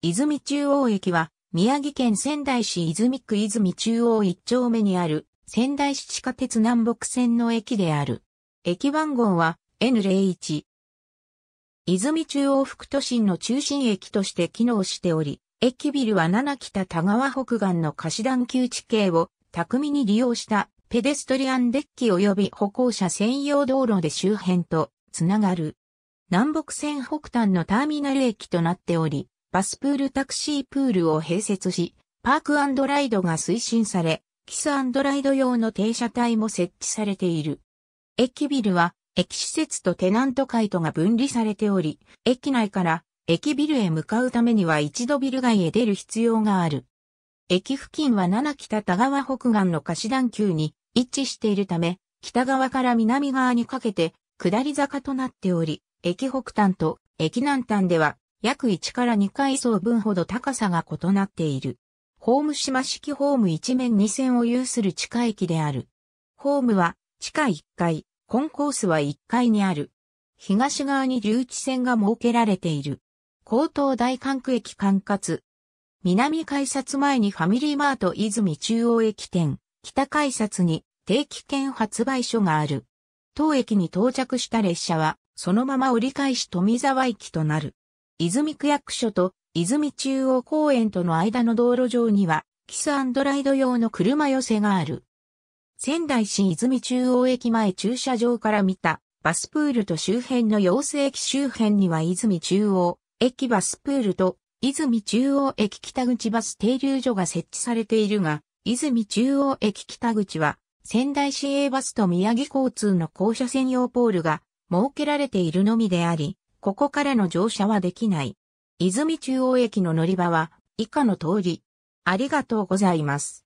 泉中央駅は、宮城県仙台市泉区泉中央一丁目にある、仙台市地下鉄南北線の駅である。駅番号は N01。泉中央副都心の中心駅として機能しており、駅ビルは七北田川北岸の貸し段旧地形を巧みに利用したペデストリアンデッキ及び歩行者専用道路で周辺とつながる。南北線北端のターミナル駅となっており、バスプールタクシープールを併設し、パークライドが推進され、キスライド用の停車帯も設置されている。駅ビルは、駅施設とテナント会とが分離されており、駅内から駅ビルへ向かうためには一度ビル街へ出る必要がある。駅付近は7北田川北岸の貸し段丘に位置しているため、北側から南側にかけて下り坂となっており、駅北端と駅南端では約1から2階層分ほど高さが異なっている。ホーム島式ホーム一面2線を有する地下駅である。ホームは地下1階、コンコースは1階にある。東側に留置線が設けられている。高等大観区駅管轄。南改札前にファミリーマート泉中央駅店、北改札に定期券発売所がある。当駅に到着した列車は、そのまま折り返し富沢駅となる。泉区役所と泉中央公園との間の道路上には、キスアンドライド用の車寄せがある。仙台市泉中央駅前駐車場から見たバスプールと周辺の養成駅周辺には泉中央駅バスプールと泉中央駅北口バス停留所が設置されているが、泉中央駅北口は仙台市営バスと宮城交通の交車専用ポールが設けられているのみであり、ここからの乗車はできない。泉中央駅の乗り場は以下の通り。ありがとうございます。